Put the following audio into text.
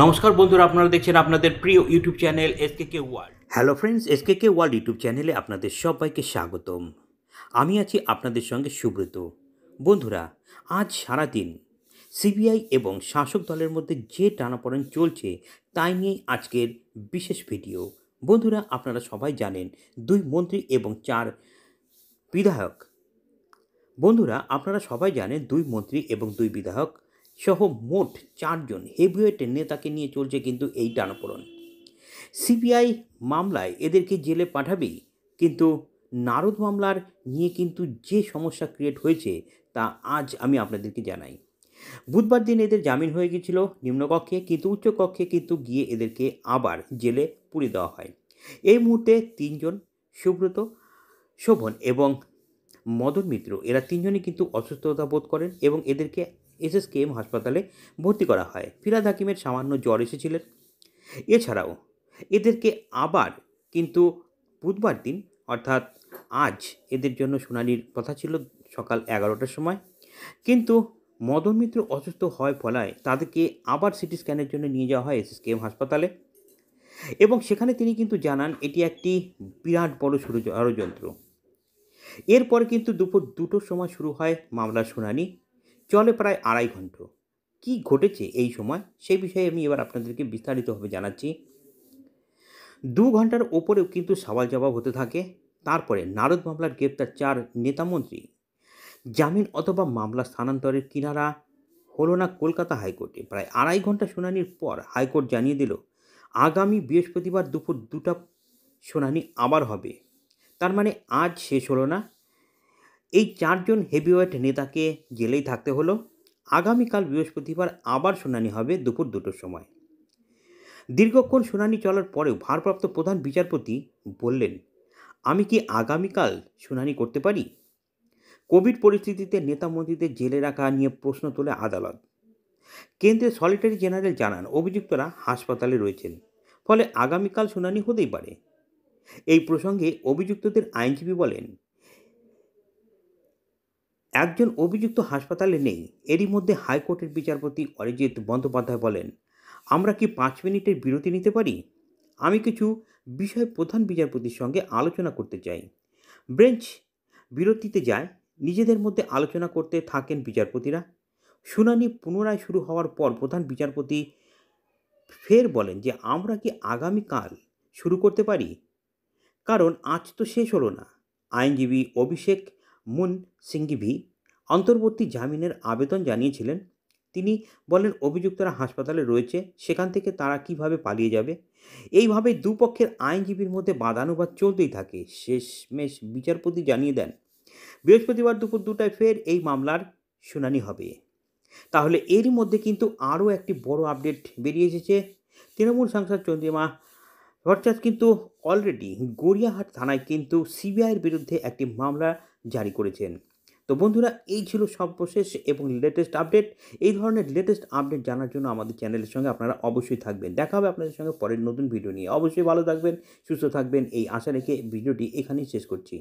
নমস্কার বন্ধুরা আপনারা দেখছেন আপনাদের প্রিয় YouTube channel SK K world hello friends SK K world YouTube চ্যানেলে আপনাদের সবাইকে স্বাগতম আমি আছি আপনাদের সঙ্গে সুব্রত বন্ধুরা আজ সারাদিন সিবিআই এবং শাসক দলের মধ্যে যে টানাপড়েন চলছে তাই নিয়ে আজকের বিশেষ ভিডিও বন্ধুরা আপনারা সবাই জানেন দুই মন্ত্রী এবং চার বিধায়ক বন্ধুরা আপনারা সবাই জানেন দুই মন্ত্রী এবং দুই বিধায়ক সহ মোট চারজন হেভিওয়েট নেতাকে নিয়ে চলছে কিন্তু এই টানাপোড়ন সিবিআই মামলায় এদেরকে জেলে পাঠাবেই কিন্তু নারদ মামলার নিয়ে কিন্তু যে সমস্যা ক্রিয়েট হয়েছে তা আজ আমি আপনাদেরকে জানাই বুধবার দিন এদের জামিন হয়ে গিয়েছিল নিম্নকক্ষে কিন্তু উচ্চকক্ষে কিন্তু গিয়ে এদেরকে আবার জেলে পুড়ে দেওয়া হয় এই মুহূর্তে তিনজন সুব্রত শোভন এবং মদন মিত্র এরা তিনজনই কিন্তু অসুস্থতা বোধ করেন এবং এদেরকে এসএসকেএম হাসপাতালে ভর্তি করা হয় ফিরাদ হাকিমের সামান্য জ্বর এসেছিলেন এছাড়াও এদেরকে আবার কিন্তু বুধবার দিন অর্থাৎ আজ এদের জন্য শুনানির কথা ছিল সকাল এগারোটার সময় কিন্তু মদন মিত্র অসুস্থ হয় ফলায় তাদেরকে আবার সিটি স্ক্যানের জন্য নিয়ে যাওয়া হয় এসএসকেএম হাসপাতালে এবং সেখানে তিনি কিন্তু জানান এটি একটি বিরাট বড় ষড়যন্ত্র এরপর কিন্তু দুপুর দুটোর সময় শুরু হয় মামলার শুনানি চলে প্রায় আড়াই ঘন্টা কি ঘটেছে এই সময় সেই বিষয়ে আমি এবার আপনাদেরকে বিস্তারিতভাবে জানাচ্ছি দু ঘন্টার ওপরেও কিন্তু সওয়াল জবাব হতে থাকে তারপরে নারদ মামলার গ্রেপ্তার চার নেতামন্ত্রী জামিন অথবা মামলা স্থানান্তরের কিনারা হলো না কলকাতা হাইকোর্টে প্রায় আড়াই ঘন্টা শুনানির পর হাইকোর্ট জানিয়ে দিল আগামী বৃহস্পতিবার দুপুর দুটা শুনানি আবার হবে তার মানে আজ শেষ হলো না এই চারজন হেভিওয়েট নেতাকে জেলেই থাকতে হলো আগামীকাল বৃহস্পতিবার আবার শুনানি হবে দুপুর দুটোর সময় দীর্ঘক্ষণ শুনানি চলার পরেও ভারপ্রাপ্ত প্রধান বিচারপতি বললেন আমি কি আগামীকাল শুনানি করতে পারি কোভিড পরিস্থিতিতে নেতা মন্ত্রীদের জেলে রাখা নিয়ে প্রশ্ন তোলে আদালত কেন্দ্রের সলিটারি জেনারেল জানান অভিযুক্তরা হাসপাতালে রয়েছেন ফলে আগামীকাল শুনানি হতেই পারে এই প্রসঙ্গে অভিযুক্তদের আইনজীবী বলেন একজন অভিযুক্ত হাসপাতালে নেই এরই মধ্যে হাইকোর্টের বিচারপতি অরিজিৎ বন্দ্যোপাধ্যায় বলেন আমরা কি পাঁচ মিনিটের বিরতি নিতে পারি আমি কিছু বিষয় প্রধান বিচারপতির সঙ্গে আলোচনা করতে চাই ব্রেঞ্চ বিরতিতে যায় নিজেদের মধ্যে আলোচনা করতে থাকেন বিচারপতিরা শুনানি পুনরায় শুরু হওয়ার পর প্রধান বিচারপতি ফের বলেন যে আমরা কি আগামীকাল শুরু করতে পারি কারণ আজ তো শেষ হলো না আইনজীবী অভিষেক মুন সিংগিভি অন্তর্বর্তী জামিনের আবেদন জানিয়েছিলেন তিনি বলেন অভিযুক্তরা হাসপাতালে রয়েছে সেখান থেকে তারা কিভাবে পালিয়ে যাবে এইভাবে দুপক্ষের আইনজীবীর মধ্যে বাদানুবাদ চলতেই থাকে শেষমেশ বিচারপতি জানিয়ে দেন বৃহস্পতিবার দুপুর দুটায় ফের এই মামলার শুনানি হবে তাহলে এরই মধ্যে কিন্তু আরও একটি বড় আপডেট বেরিয়ে এসেছে তৃণমূল সাংসদ চন্দ্রিমা ভট্টাচার্য কিন্তু অলরেডি গড়িয়াহাট থানায় কিন্তু সিবিআইয়ের বিরুদ্ধে একটি মামলা জারি করেছেন তো বন্ধুরা এই ছিল সর্বশেষ এবং লেটেস্ট আপডেট এই ধরনের লেটেস্ট আপডেট জানার জন্য আমাদের চ্যানেলের সঙ্গে আপনারা অবশ্যই থাকবেন দেখা হবে আপনাদের সঙ্গে পরের নতুন ভিডিও নিয়ে অবশ্যই ভালো থাকবেন সুস্থ থাকবেন এই আশা রেখে ভিডিওটি এখানেই শেষ করছি